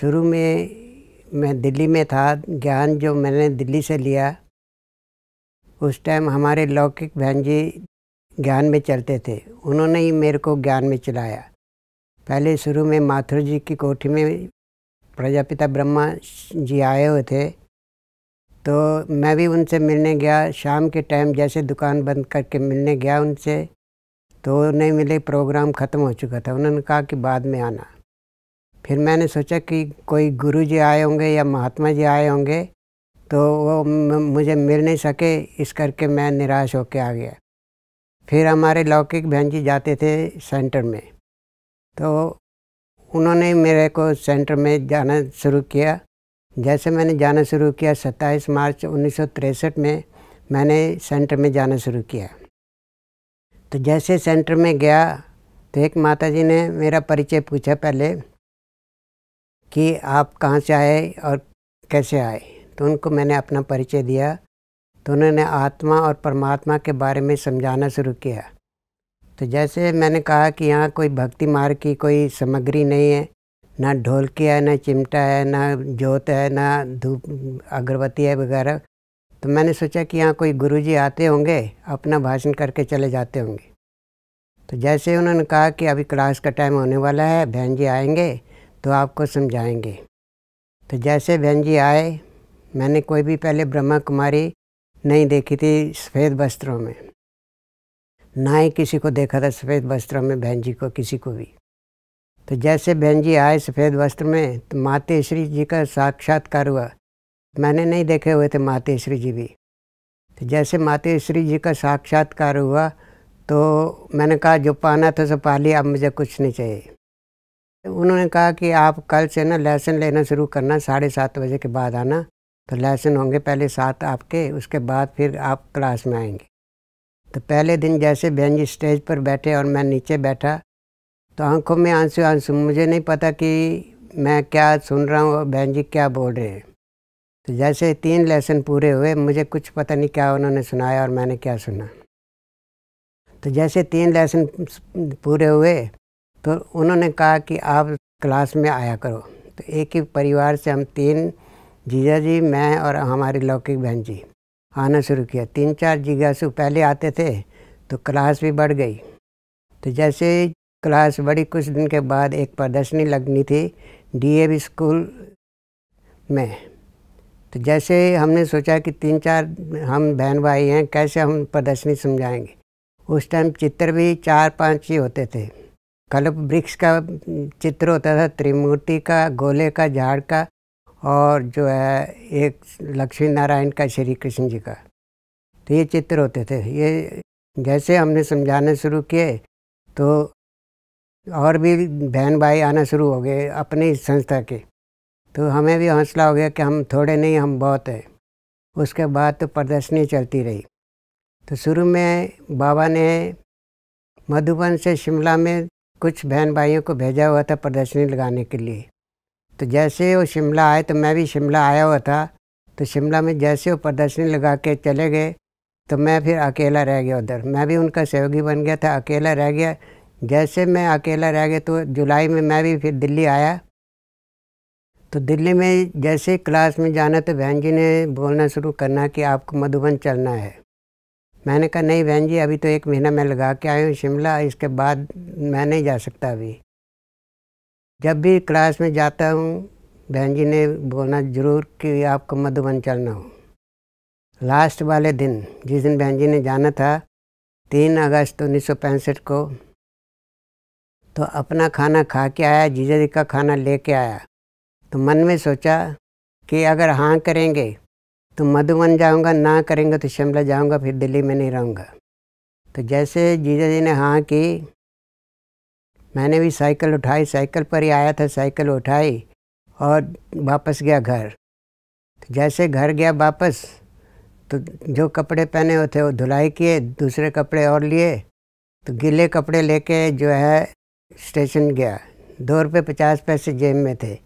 शुरू में मैं दिल्ली में था ज्ञान जो मैंने दिल्ली से लिया उस टाइम हमारे लौकिक बहन जी ज्ञान में चलते थे उन्होंने ही मेरे को ज्ञान में चलाया पहले शुरू में माथुर जी की कोठी में प्रजापिता ब्रह्मा जी आए हुए थे तो मैं भी उनसे मिलने गया शाम के टाइम जैसे दुकान बंद करके मिलने गया उनसे तो नहीं मिले प्रोग्राम ख़त्म हो चुका था उन्होंने कहा कि बाद में आना फिर मैंने सोचा कि कोई गुरु जी आए होंगे या महात्मा जी आए होंगे तो वो मुझे मिल नहीं सके इस करके मैं निराश होकर आ गया फिर हमारे लौकिक बहन जी जाते थे सेंटर में तो उन्होंने मेरे को सेंटर में जाना शुरू किया जैसे मैंने जाना शुरू किया 27 मार्च उन्नीस में मैंने सेंटर में जाना शुरू किया तो जैसे सेंटर में गया तो एक माताजी ने मेरा परिचय पूछा पहले कि आप कहाँ से आए और कैसे आए तो उनको मैंने अपना परिचय दिया तो उन्होंने आत्मा और परमात्मा के बारे में समझाना शुरू किया तो जैसे मैंने कहा कि यहाँ कोई भक्ति मार्ग की कोई सामग्री नहीं है ना ढोलकी है ना चिमटा है ना जोत है ना धूप अगरबत्ती है वगैरह तो मैंने सोचा कि यहाँ कोई गुरुजी आते होंगे अपना भाषण करके चले जाते होंगे तो जैसे उन्होंने कहा कि अभी क्लास का टाइम होने वाला है बहन जी आएंगे तो आपको समझाएंगे तो जैसे बहन जी आए मैंने कोई भी पहले ब्रह्मा कुमारी नहीं देखी थी सफ़ेद वस्त्रों में ना ही किसी को देखा था सफ़ेद वस्त्रों में बहन जी को किसी को भी तो जैसे बहन जी आए सफ़ेद वस्त्र में तो मातेश्वरी जी का साक्षात्कार हुआ मैंने नहीं देखे हुए थे मातेश्वरी जी भी तो जैसे मातेश्वरी जी का साक्षात्कार हुआ तो मैंने कहा जो पाना था सो पा लिया अब मुझे कुछ नहीं चाहिए उन्होंने कहा कि आप कल से ना लेसन लेना शुरू करना साढ़े सात बजे के बाद आना तो लेसन होंगे पहले सात आपके उसके बाद फिर आप क्लास में आएंगे तो पहले दिन जैसे बहन जी स्टेज पर बैठे और मैं नीचे बैठा तो आंखों में आंसू आंसू मुझे नहीं पता कि मैं क्या सुन रहा हूँ और बहन जी क्या बोल रहे हैं तो जैसे तीन लेसन पूरे हुए मुझे कुछ पता नहीं क्या उन्होंने सुनाया और मैंने क्या सुना तो जैसे तीन लेसन पूरे हुए तो उन्होंने कहा कि आप क्लास में आया करो तो एक ही परिवार से हम तीन जीजा जी मैं और हमारी लौकिक बहन जी आना शुरू किया तीन चार जिज्ञासु पहले आते थे तो क्लास भी बढ़ गई तो जैसे क्लास बड़ी कुछ दिन के बाद एक प्रदर्शनी लगनी थी डीएवी स्कूल में तो जैसे हमने सोचा कि तीन चार हम बहन भाई हैं कैसे हम प्रदर्शनी समझाएंगे उस टाइम चित्र भी चार पाँच ही होते थे कल्प वृक्ष का चित्र होता था त्रिमूर्ति का गोले का झाड़ का और जो है एक लक्ष्मी नारायण का श्री कृष्ण जी का तो ये चित्र होते थे ये जैसे हमने समझाने शुरू किए तो और भी बहन भाई आना शुरू हो गए अपनी संस्था के तो हमें भी हौसला हो गया कि हम थोड़े नहीं हम बहुत हैं उसके बाद तो प्रदर्शनी चलती रही तो शुरू में बाबा ने मधुबन से शिमला में कुछ बहन भाइयों को भेजा हुआ था प्रदर्शनी लगाने के लिए तो जैसे वो शिमला आए तो मैं भी शिमला आया हुआ था तो शिमला में जैसे वो प्रदर्शनी लगा के चले गए तो मैं फिर अकेला रह गया उधर मैं भी उनका सहयोगी बन गया था अकेला रह गया जैसे मैं अकेला रह गया तो जुलाई में मैं भी फिर दिल्ली आया तो दिल्ली में जैसे क्लास में जाना तो बहन जी ने बोलना शुरू करना कि आपको मधुबन चलना है मैंने कहा नहीं बहन जी अभी तो एक महीना मैं लगा के आया हूँ शिमला इसके बाद मैं नहीं जा सकता अभी जब भी क्लास में जाता हूँ बहन जी ने बोलना ज़रूर कि आपको मधुबन चलना हो लास्ट वाले दिन जिस दिन बहन जी ने जाना था तीन अगस्त उन्नीस को तो अपना खाना खा के आया जीजा जी का खाना ले के आया तो मन में सोचा कि अगर हाँ करेंगे तो मधुबन जाऊंगा ना करेंगे तो शिमला जाऊंगा फिर दिल्ली में नहीं रहूंगा तो जैसे जीजा जी ने हाँ की मैंने भी साइकिल उठाई साइकिल पर ही आया था साइकिल उठाई और वापस गया घर तो जैसे घर गया वापस तो जो कपड़े पहने हुए थे वो धुलाई किए दूसरे कपड़े और लिए तो गीले कपड़े लेके जो है स्टेशन गया दो रुपये पचास पैसे जेब में थे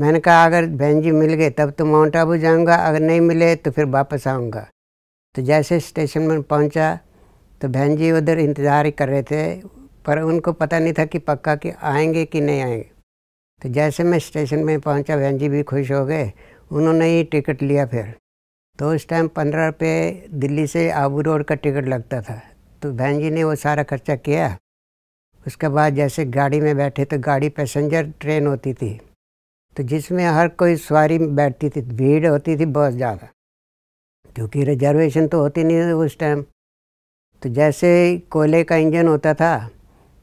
मैंने कहा अगर बहन जी मिल गए तब तो माउंट आबू जाऊंगा अगर नहीं मिले तो फिर वापस आऊंगा तो जैसे स्टेशन में पहुंचा तो बहन जी उधर इंतज़ार ही कर रहे थे पर उनको पता नहीं था कि पक्का कि आएंगे कि नहीं आएंगे तो जैसे मैं स्टेशन में पहुंचा बहन जी भी खुश हो गए उन्होंने ही टिकट लिया फिर तो उस टाइम पंद्रह रुपये दिल्ली से आबू रोड का टिकट लगता था तो बहन जी ने वो सारा खर्चा किया उसके बाद जैसे गाड़ी में बैठे तो गाड़ी पैसेंजर ट्रेन होती थी तो जिसमें हर कोई सवारी बैठती थी तो भीड़ होती थी बहुत ज़्यादा क्योंकि रिजर्वेशन तो होती नहीं उस टाइम तो जैसे कोयले का इंजन होता था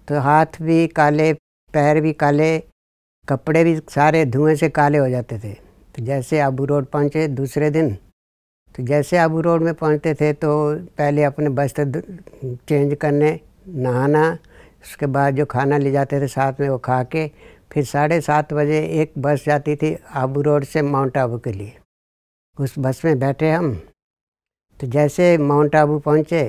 तो हाथ भी काले पैर भी काले कपड़े भी सारे धुएं से काले हो जाते थे तो जैसे आबू रोड पहुँचे दूसरे दिन तो जैसे आबू रोड में पहुँचते थे तो पहले अपने वस्त्र चेंज करने नहाना उसके बाद जो खाना ले जाते थे साथ में वो खा के फिर साढ़े सात बजे एक बस जाती थी आबू रोड से माउंट आबू के लिए उस बस में बैठे हम तो जैसे माउंट आबू पहुँचे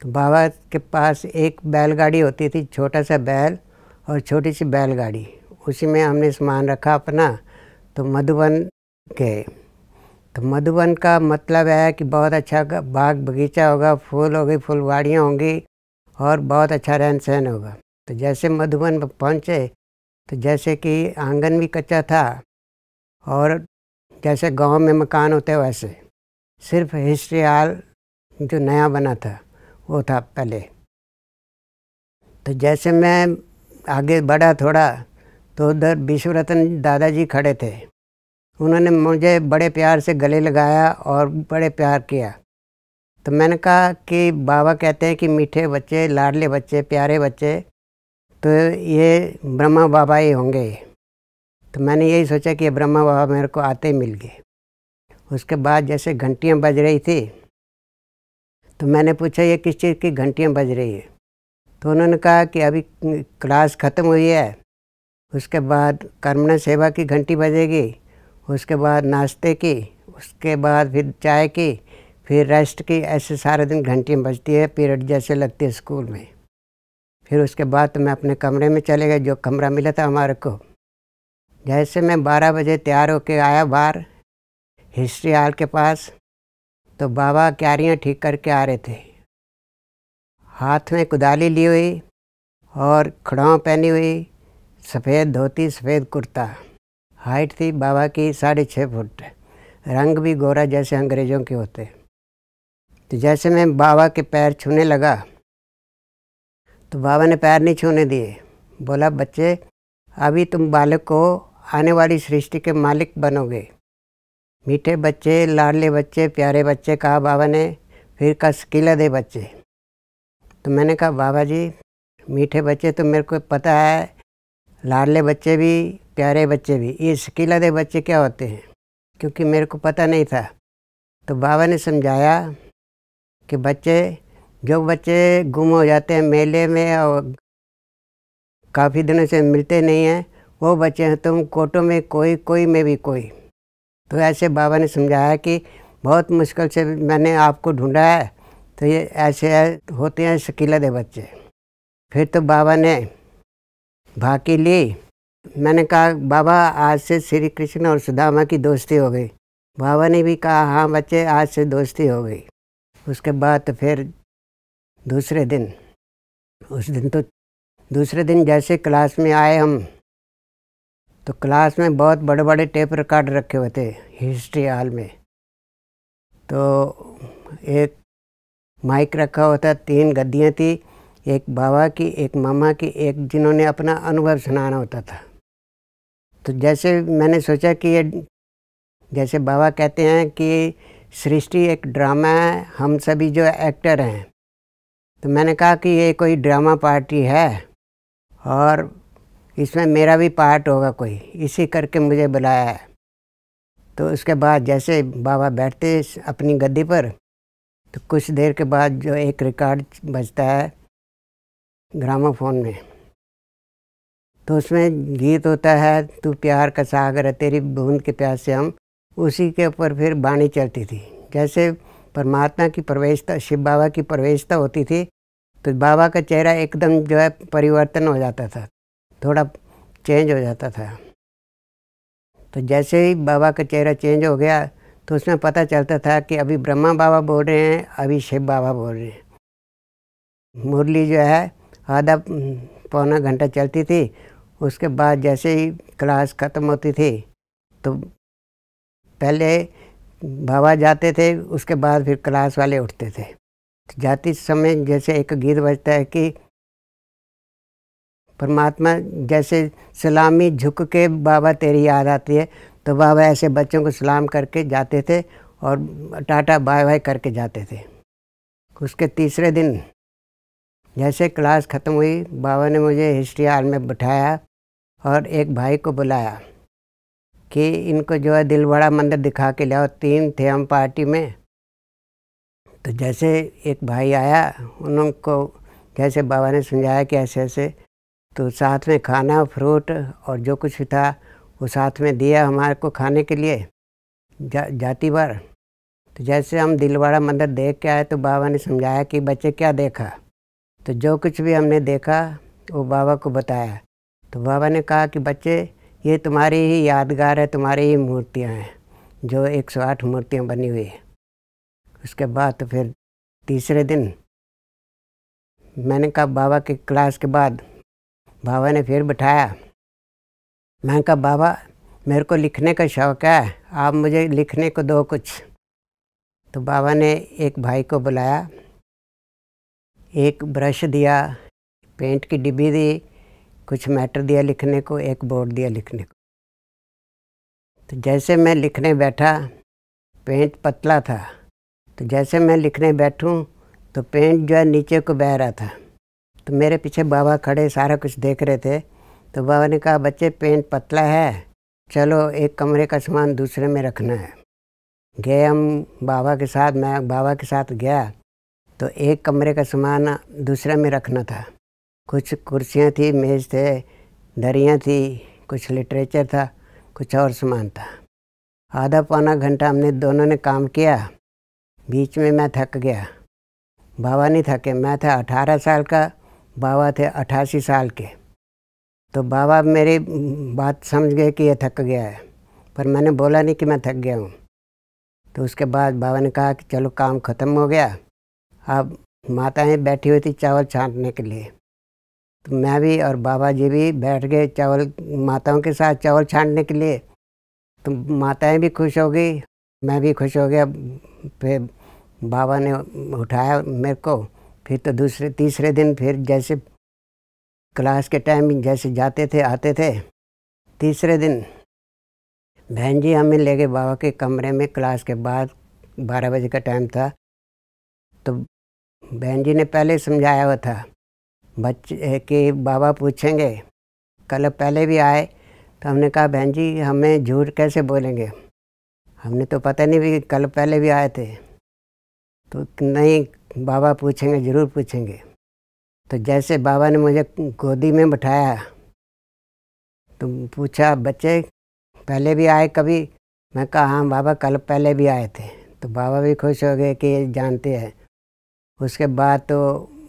तो बाबा के पास एक बैलगाड़ी होती थी छोटा सा बैल और छोटी सी बैलगाड़ी उसी में हमने सामान रखा अपना तो मधुबन गए तो मधुबन का मतलब है कि बहुत अच्छा बाग बगीचा होगा फूल होगी फुलवाड़ियाँ होंगी और बहुत अच्छा रहन सहन होगा तो जैसे मधुबन पहुँचे तो जैसे कि आंगन भी कच्चा था और जैसे गांव में मकान होते वैसे सिर्फ हिस्ट्री हाल जो नया बना था वो था पहले तो जैसे मैं आगे बढ़ा थोड़ा तो उधर विश्वरतन दादाजी खड़े थे उन्होंने मुझे बड़े प्यार से गले लगाया और बड़े प्यार किया तो मैंने कहा कि बाबा कहते हैं कि मीठे बच्चे लाडले बच्चे प्यारे बच्चे तो ये ब्रह्मा बाबा ही होंगे तो मैंने यही सोचा कि ये ब्रह्मा बाबा मेरे को आते मिल गए उसके बाद जैसे घंटियाँ बज रही थी तो मैंने पूछा ये किस चीज़ की घंटियाँ बज रही है तो उन्होंने कहा कि अभी क्लास ख़त्म हुई है उसके बाद कर्मणा सेवा की घंटी बजेगी उसके बाद नाश्ते की उसके बाद फिर चाय की फिर रेस्ट की ऐसे सारे दिन घंटियाँ बजती है पीरियड जैसे लगती है स्कूल में फिर उसके बाद तो मैं अपने कमरे में चले गए जो कमरा मिला था हमारे को जैसे मैं 12 बजे तैयार होके आया बाहर हिस्ट्री हॉल के पास तो बाबा क्यारियाँ ठीक करके आ रहे थे हाथ में कुदाली ली हुई और खड़ाव पहनी हुई सफ़ेद धोती सफ़ेद कुर्ता हाइट थी बाबा की साढ़े छः फुट रंग भी गोरा जैसे अंग्रेज़ों के होते तो जैसे मैं बाबा के पैर छूने लगा तो बाबा ने पैर नहीं छूने दिए बोला बच्चे अभी तुम बालक को आने वाली सृष्टि के मालिक बनोगे मीठे बच्चे लाडले बच्चे प्यारे बच्चे कहा बाबा ने फिर कहा स्किला दे बच्चे तो मैंने कहा बाबा जी मीठे बच्चे तो मेरे को पता है लाडले बच्चे भी प्यारे बच्चे भी ये स्किला दे बच्चे क्या होते हैं क्योंकि मेरे को पता नहीं था तो बाबा ने समझाया कि बच्चे जो बच्चे गुम हो जाते हैं मेले में और काफ़ी दिनों से मिलते नहीं हैं वो बच्चे हैं तुम कोटों में कोई कोई में भी कोई तो ऐसे बाबा ने समझाया कि बहुत मुश्किल से मैंने आपको ढूंढा है तो ये ऐसे होते हैं शकीला दे बच्चे फिर तो बाबा ने भाकी ली मैंने कहा बाबा आज से श्री कृष्ण और सुदामा की दोस्ती हो गई बाबा ने भी कहा हाँ बच्चे आज से दोस्ती हो गई उसके बाद तो फिर दूसरे दिन उस दिन तो दूसरे दिन जैसे क्लास में आए हम तो क्लास में बहुत बड़े बड़े टेप रिकॉर्ड रखे हुए थे हिस्ट्री हॉल में तो एक माइक रखा होता तीन गद्दियाँ थी एक बाबा की एक मामा की एक जिन्होंने अपना अनुभव सुनाना होता था तो जैसे मैंने सोचा कि ये जैसे बाबा कहते हैं कि सृष्टि एक ड्रामा है हम सभी जो एक्टर हैं तो मैंने कहा कि ये कोई ड्रामा पार्टी है और इसमें मेरा भी पार्ट होगा कोई इसी करके मुझे बुलाया है तो उसके बाद जैसे बाबा बैठते अपनी गद्दी पर तो कुछ देर के बाद जो एक रिकॉर्ड बजता है ग्रामोफोन में तो उसमें गीत होता है तू प्यार का सागर है तेरी बूंद के प्यास से हम उसी के ऊपर फिर बाणी चलती थी जैसे परमात्मा की प्रवेशता शिव बाबा की प्रवेशता होती थी तो बाबा का चेहरा एकदम जो है परिवर्तन हो जाता था थोड़ा चेंज हो जाता था तो जैसे ही बाबा का चेहरा चेंज हो गया तो उसमें पता चलता था कि अभी ब्रह्मा बाबा बोल रहे हैं अभी शिव बाबा बोल रहे हैं मुरली जो है आधा पौना घंटा चलती थी उसके बाद जैसे ही क्लास ख़त्म होती थी तो पहले बाबा जाते थे उसके बाद फिर क्लास वाले उठते थे जाते समय जैसे एक गीत बजता है कि परमात्मा जैसे सलामी झुक के बाबा तेरी याद आती है तो बाबा ऐसे बच्चों को सलाम करके जाते थे और टाटा बाय बाय करके जाते थे उसके तीसरे दिन जैसे क्लास ख़त्म हुई बाबा ने मुझे हिस्ट्री हाल में बिठाया और एक भाई को बुलाया कि इनको जो है दिल बड़ा मंदिर दिखा के लाओ तीन थे हम पार्टी में तो जैसे एक भाई आया उनको जैसे बाबा ने समझाया कि ऐसे ऐसे तो साथ में खाना फ्रूट और जो कुछ था वो साथ में दिया हमारे को खाने के लिए जा, जाति भर तो जैसे हम दिलवाड़ा मंदिर देख के आए तो बाबा ने समझाया कि बच्चे क्या देखा तो जो कुछ भी हमने देखा वो बाबा को बताया तो बाबा ने कहा कि बच्चे ये तुम्हारी ही यादगार है तुम्हारी ही मूर्तियाँ हैं जो 108 मूर्तियाँ बनी हुई है उसके बाद तो फिर तीसरे दिन मैंने कहा बाबा की क्लास के बाद बाबा ने फिर बिठाया मैंने कहा बाबा मेरे को लिखने का शौक़ है आप मुझे लिखने को दो कुछ तो बाबा ने एक भाई को बुलाया एक ब्रश दिया पेंट की डिब्बी दी कुछ मैटर दिया लिखने को एक बोर्ड दिया लिखने को तो जैसे मैं लिखने बैठा पेंट पतला था तो जैसे मैं लिखने बैठूं तो पेंट जो है नीचे को बह रहा था तो मेरे पीछे बाबा खड़े सारा कुछ देख रहे थे तो बाबा ने कहा बच्चे पेंट पतला है चलो एक कमरे का सामान दूसरे में रखना है गए हम बाबा के साथ मैं बाबा के साथ गया तो एक कमरे का सामान दूसरे में रखना था कुछ कुर्सियाँ थी मेज़ थे दरियाँ थी कुछ लिटरेचर था कुछ और सामान था आधा पौना घंटा हमने दोनों ने काम किया बीच में मैं थक गया बाबा नहीं थके मैं था अठारह साल का बाबा थे अट्ठासी साल के तो बाबा मेरी बात समझ गए कि ये थक गया है पर मैंने बोला नहीं कि मैं थक गया हूँ तो उसके बाद बाबा ने कहा कि चलो काम ख़त्म हो गया अब माताएं बैठी हुई थी चावल छांटने के लिए तो मैं भी और बाबा जी भी बैठ गए चावल माताओं के साथ चावल छाँटने के लिए तो माताएं भी खुश हो गई मैं भी खुश हो गया फिर बाबा ने उठाया मेरे को फिर तो दूसरे तीसरे दिन फिर जैसे क्लास के टाइम जैसे जाते थे आते थे तीसरे दिन बहन जी हमें ले गए बाबा के कमरे में क्लास के बाद बारह बजे का टाइम था तो बहन जी ने पहले समझाया हुआ था बच्चे के बाबा पूछेंगे कल पहले भी आए तो हमने कहा बहन जी हमें झूठ कैसे बोलेंगे हमने तो पता नहीं भी कल पहले भी आए थे तो नहीं बाबा पूछेंगे ज़रूर पूछेंगे तो जैसे बाबा ने मुझे गोदी में बिठाया तो पूछा बच्चे पहले भी आए कभी मैं कहा हाँ बाबा कल पहले भी आए थे तो बाबा भी खुश हो गए कि ये जानते हैं उसके बाद तो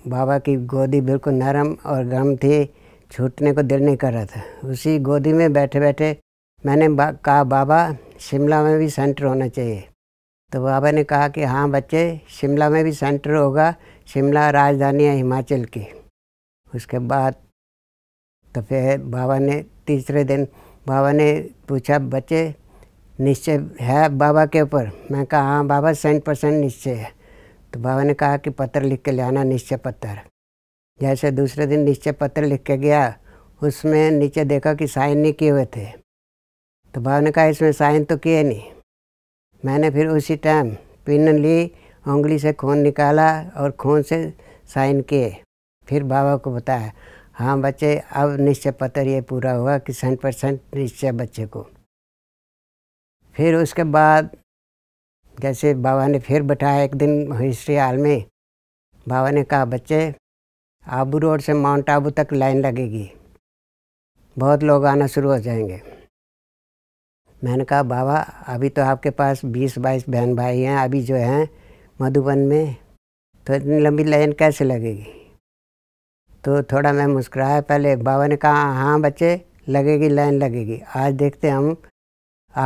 बाबा की गोदी बिल्कुल नरम और गर्म थी छूटने को दिल नहीं कर रहा था उसी गोदी में बैठे बैठे मैंने बा, कहा बाबा शिमला में भी सेंटर होना चाहिए तो बाबा ने कहा कि हाँ बच्चे शिमला में भी सेंटर होगा शिमला राजधानी है हिमाचल की उसके बाद तो फिर बाबा ने तीसरे दिन बाबा ने पूछा बच्चे निश्चय है बाबा के ऊपर मैं कहा हाँ बाबा सेंट परसेंट निश्चय है तो बाबा ने कहा कि पत्र लिख के ले आना निश्चय पत्र जैसे दूसरे दिन निश्चय पत्र लिख के गया उसमें नीचे देखा कि साइन नहीं किए हुए थे तो बाबा ने कहा इसमें साइन तो किए नहीं मैंने फिर उसी टाइम पिन ली उंगली से खून निकाला और खून से साइन किए फिर बाबा को बताया हाँ बच्चे अब निश्चय पत्र ये पूरा हुआ कि सेंट परसेंट निश्चय बच्चे को फिर उसके बाद जैसे बाबा ने फिर बैठाया एक दिन हिस्ट्री हाल में बाबा ने कहा बच्चे आबू रोड से माउंट आबू तक लाइन लगेगी बहुत लोग आना शुरू हो जाएंगे मैंने कहा बाबा अभी तो आपके पास बीस बाईस बहन भाई हैं अभी जो हैं मधुबन में तो इतनी लंबी लाइन कैसे लगेगी तो थोड़ा मैं मुस्कुराया पहले बाबा ने कहा हाँ बच्चे लगेगी लाइन लगेगी आज देखते हम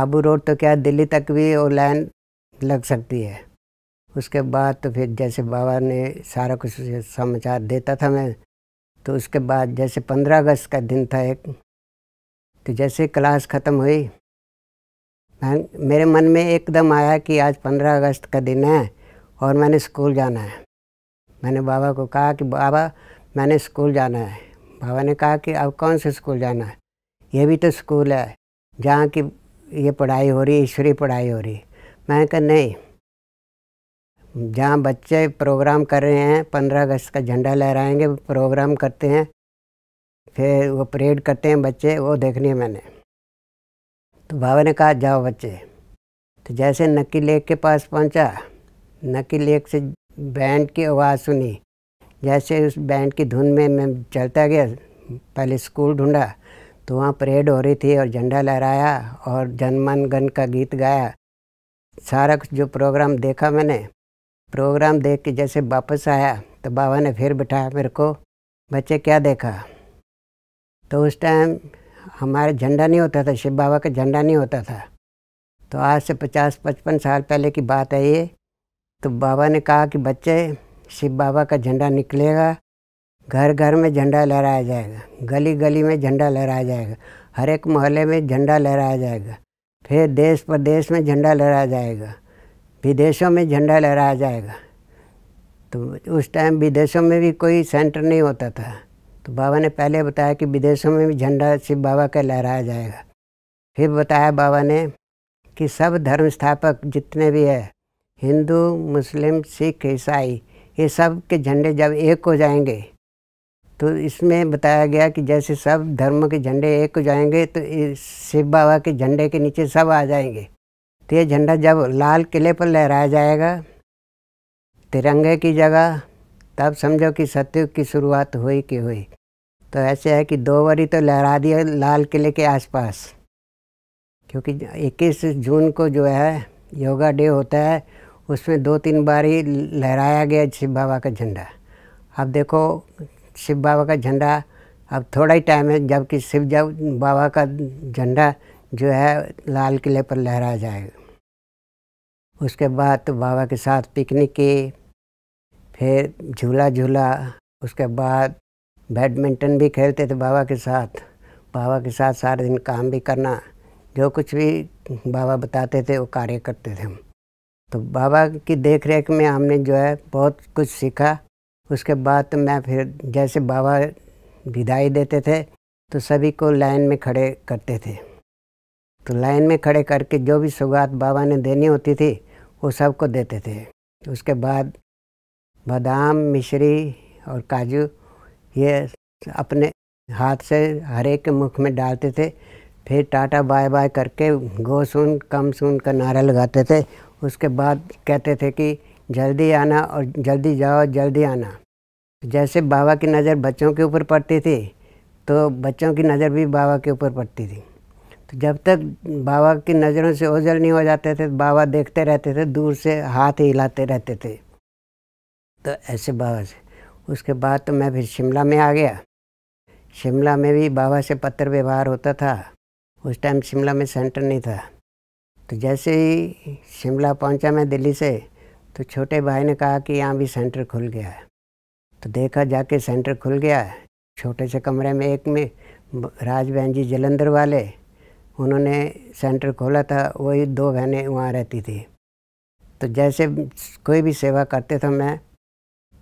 आबू रोड तो क्या दिल्ली तक भी वो लाइन लग सकती है उसके बाद तो फिर जैसे बाबा ने सारा कुछ समाचार देता था मैं तो उसके बाद जैसे पंद्रह अगस्त का दिन था एक तो जैसे क्लास ख़त्म हुई मेरे मन में एकदम आया कि आज पंद्रह अगस्त का दिन है और मैंने स्कूल जाना है मैंने बाबा को कहा कि बाबा मैंने स्कूल जाना है बाबा ने कहा कि अब कौन से स्कूल जाना है ये भी तो स्कूल है जहाँ की ये पढ़ाई हो रही ईश्वरी पढ़ाई हो रही मैंने कहा नहीं जहाँ बच्चे प्रोग्राम कर रहे हैं पंद्रह अगस्त का झंडा लहराएंगे प्रोग्राम करते हैं फिर वो परेड करते हैं बच्चे वो देखने है मैंने तो बाबा ने कहा जाओ बच्चे तो जैसे नक्की लेक के पास पहुंचा नक्की लेक से बैंड की आवाज़ सुनी जैसे उस बैंड की धुन में मैं चलता गया पहले स्कूल ढूंढा तो वहाँ परेड हो रही थी और झंडा लहराया और जनमन गण का गीत गाया सारा कुछ जो प्रोग्राम देखा मैंने प्रोग्राम देख के जैसे वापस आया तो बाबा ने फिर बिठाया मेरे को बच्चे क्या देखा तो उस टाइम हमारे झंडा नहीं होता था शिव बाबा का झंडा नहीं होता था तो आज से पचास पचपन साल पहले की बात है ये तो बाबा ने कहा कि बच्चे शिव बाबा का झंडा निकलेगा घर घर में झंडा लहराया जाएगा गली गली में झंडा लहराया जाएगा हर एक मोहल्ले में झंडा लहराया जाएगा फिर देश प्रदेश में झंडा लहराया जाएगा विदेशों में झंडा लहराया जाएगा तो उस टाइम विदेशों में भी कोई सेंटर नहीं होता था तो बाबा ने पहले बताया कि विदेशों में भी झंडा शिव बाबा का लहराया जाएगा फिर बताया बाबा ने कि सब धर्म स्थापक जितने भी है हिंदू मुस्लिम सिख ईसाई ये सब के झंडे जब एक हो जाएंगे तो इसमें बताया गया कि जैसे सब धर्म के झंडे एक हो जाएंगे तो शिव बाबा के झंडे के नीचे सब आ जाएंगे तो ये झंडा जब लाल किले पर लहराया जाएगा तिरंगे की जगह तब समझो कि सत्युग की शुरुआत हुई कि हुई तो ऐसे है कि दो बारी तो लहरा दिया लाल किले के आसपास क्योंकि 21 जून को जो है योगा डे होता है उसमें दो तीन बारी लहराया गया शिव बाबा का झंडा अब देखो शिव बाबा का झंडा अब थोड़ा ही टाइम है जबकि शिव जब बाबा का झंडा जो है लाल किले पर लहरा जाएगा उसके बाद तो बाबा के साथ पिकनिक की फिर झूला झूला उसके बाद बैडमिंटन भी खेलते थे बाबा के साथ बाबा के साथ सारे दिन काम भी करना जो कुछ भी बाबा बताते थे वो कार्य करते थे हम तो बाबा की देख रेख में हमने जो है बहुत कुछ सीखा उसके बाद तो मैं फिर जैसे बाबा विदाई देते थे तो सभी को लाइन में खड़े करते थे तो लाइन में खड़े करके जो भी सौगात बाबा ने देनी होती थी वो सबको देते थे उसके बाद बादाम मिश्री और काजू ये अपने हाथ से हरे के मुख में डालते थे फिर टाटा बाय बाय करके गो सुन कम सुन का नारा लगाते थे उसके बाद कहते थे कि जल्दी आना और जल्दी जाओ जल्दी आना जैसे बाबा की नज़र बच्चों के ऊपर पड़ती थी तो बच्चों की नज़र भी बाबा के ऊपर पड़ती थी तो जब तक बाबा की नज़रों से ओझल नहीं हो जाते थे तो बाबा देखते रहते थे दूर से हाथ हिलाते रहते थे तो ऐसे बाबा से उसके बाद तो मैं फिर शिमला में आ गया शिमला में भी बाबा से पत्र व्यवहार होता था उस टाइम शिमला में सेंटर नहीं था तो जैसे ही शिमला पहुंचा मैं दिल्ली से तो छोटे भाई ने कहा कि यहाँ भी सेंटर खुल गया है तो देखा जाके सेंटर खुल गया है छोटे से कमरे में एक में राज बहन जी जलंधर वाले उन्होंने सेंटर खोला था वही दो बहनें वहाँ रहती थी तो जैसे कोई भी सेवा करते थे मैं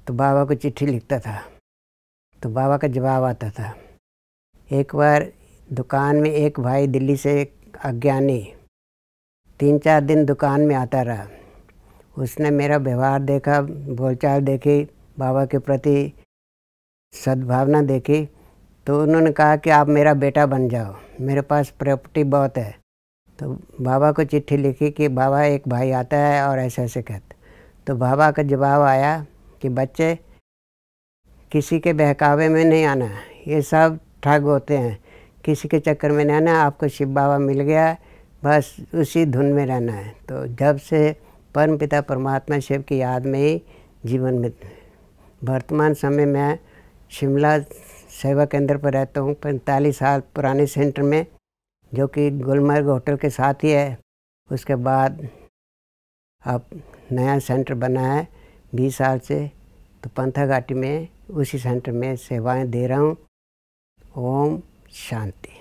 तो बाबा को चिट्ठी लिखता था तो बाबा का जवाब आता था एक बार दुकान में एक भाई दिल्ली से अज्ञानी तीन चार दिन दुकान में आता रहा उसने मेरा व्यवहार देखा बोलचाल देखी बाबा के प्रति सद्भावना देखी तो उन्होंने कहा कि आप मेरा बेटा बन जाओ मेरे पास प्रॉपर्टी बहुत है तो बाबा को चिट्ठी लिखी कि बाबा एक भाई आता है और ऐसे ऐसे कहते तो बाबा का जवाब आया कि बच्चे किसी के बहकावे में नहीं आना ये सब ठग होते हैं किसी के चक्कर में नहीं आना आपको शिव बाबा मिल गया बस उसी धुन में रहना है तो जब से परम पिता परमात्मा शिव की याद में ही जीवन में वर्तमान समय में शिमला सेवा केंद्र पर रहता हूँ पैंतालीस साल पुराने सेंटर में जो कि गुलमर्ग होटल के साथ ही है उसके बाद अब नया सेंटर बना है बीस साल से तो पंथा घाटी में उसी सेंटर में सेवाएं दे रहा हूँ ओम शांति